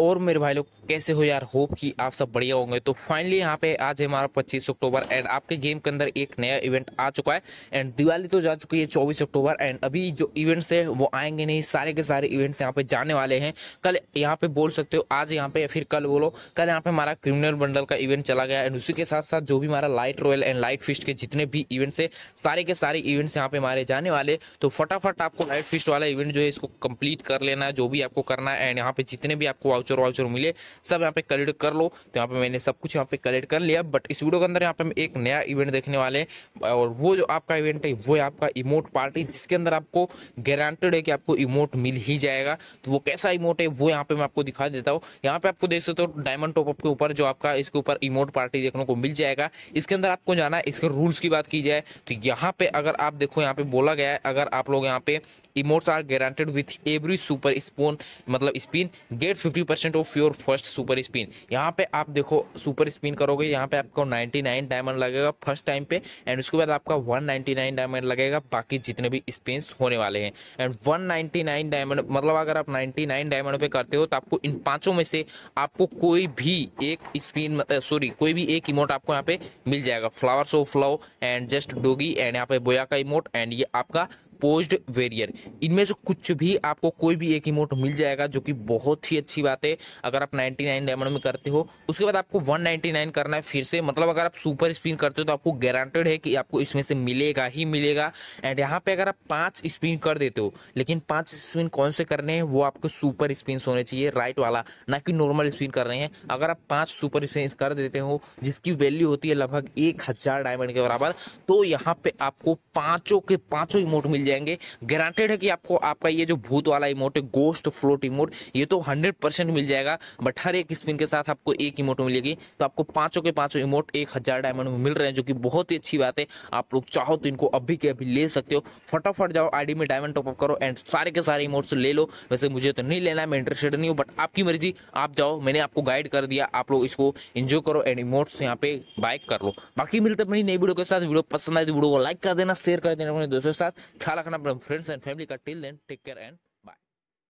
और मेरे भाई लोग कैसे हो यार होप कि आप सब बढ़िया होंगे तो फाइनली यहाँ पे आज है हमारा 25 अक्टूबर एंड आपके गेम के अंदर एक नया इवेंट आ चुका है एंड दिवाली तो जा चुकी है 24 अक्टूबर एंड अभी जो इवेंट्स है वो आएंगे नहीं सारे के सारे इवेंट्स यहाँ पे जाने वाले हैं कल यहाँ पे बोल सकते हो आज यहाँ पे फिर कल बोलो कल यहाँ पे हमारा क्रिमिनल बंडल का इवेंट चला गया एंड उसी के साथ साथ जो भी हमारा light royal and light fist के जितने भी इवेंट्स है सारे के सारे इवेंट्स यहाँ पे हमारे जाने वाले तो फटाफट आपको लाइट फिस्ट वाला इवेंट जो है इसको कंप्लीट कर लेना है जो भी आपको करना है एंड यहाँ पे जितने भी आपको वाउचर वाउचर मिले सब यहाँ पे कलेक्ट कर लो तो यहाँ पे मैंने सब कुछ यहाँ पे कलेक्ट कर लिया बट इस वीडियो के अंदर यहाँ पे हम एक नया इवेंट देखने वाले हैं और वो जो आपका इवेंट है वो है आपका इमोट पार्टी जिसके अंदर आपको गारंटेड है कि आपको इमोट मिल ही जाएगा तो वो कैसा इमोट है वो यहाँ पे मैं आपको दिखा देता हूँ यहाँ पे आपको देख सकते हो डायमंड टॉपअप के ऊपर जो आपका इसके ऊपर इमोट पार्टी देखने को मिल जाएगा इसके अंदर आपको जाना है इसके रूल्स की बात की जाए तो यहाँ पे अगर आप देखो यहाँ पे बोला गया है अगर आप लोग यहाँ पे emotes are guaranteed with every super spawn मतलब spin get fifty percent off your first super spin यहाँ पे आप देखो सुपर स्पिन करोगे यहाँ पे आपको 99 डायमंड लगेगा फर्स्ट टाइम पे एंड उसके बाद आपका 199 डायमंड लगेगा बाकी जितने भी स्पिन होने वाले हैं एंड 199 डायमंड मतलब अगर आप 99 डायमंड पे करते हो तो आपको इन पांचों में से आपको कोई भी एक स्पिन सॉरी कोई भी एक इमोट आपको यहाँ पे मिल जाएगा फ्लावर्स ऑफ फ्लाव एंड जस्ट डोगी एंड यहाँ पे बोया का इमोट एंड ये आपका पोस्ट वेरियर इनमें से कुछ भी आपको कोई भी एक इमोट मिल जाएगा जो कि बहुत ही अच्छी बात है अगर आप 99 डायमंड में करते हो उसके बाद आपको 199 करना है फिर से मतलब अगर आप सुपर स्पिन करते हो तो आपको गारंटेड है कि आपको इसमें से मिलेगा ही मिलेगा एंड यहाँ पे अगर आप पांच स्पिन कर देते हो लेकिन पांच स्पिन कौन से करने हैं वो आपको सुपर स्पिन होने चाहिए राइट वाला ना कि नॉर्मल स्पिन कर रहे हैं अगर आप पाँच सुपर स्पिन कर देते हो जिसकी वैल्यू होती है लगभग एक डायमंड के बराबर तो यहाँ पे आपको पाँचों के पाँचों इमोट मिल जाएंगे ग्रांटेड है कि आपको आपका ये जो भूत वाला इमोट है गोस्ट फ्लोट इमोट ये तो हंड्रेड परसेंट मिल जाएगा बट हर एक स्पिन के साथ आपको एक इमोट मिलेगी तो आपको पांचों के पांचों इमोट एक हज़ार डायमंड में मिल रहे हैं जो कि बहुत ही अच्छी बात है आप लोग चाहो तो इनको अभी के अभी ले सकते हो फटाफट जाओ आईडी में डायमंड टॉपअप करो एंड सारे के सारे इमोट्स ले लो वैसे मुझे तो नहीं लेना है मैं इंटरेस्टेड नहीं हूँ बट आपकी मर्जी आप जाओ मैंने आपको गाइड कर दिया आप लोग इसको इन्जॉय करो एंड इमोट्स यहाँ पे बाइक कर लो बाकी मिलते अपनी नई वीडियो के साथ वीडियो पसंद आए तो वीडियो को लाइक कर देना शेयर कर देना अपने दोस्तों के साथ ख्याल i friends and family. Till then, take care and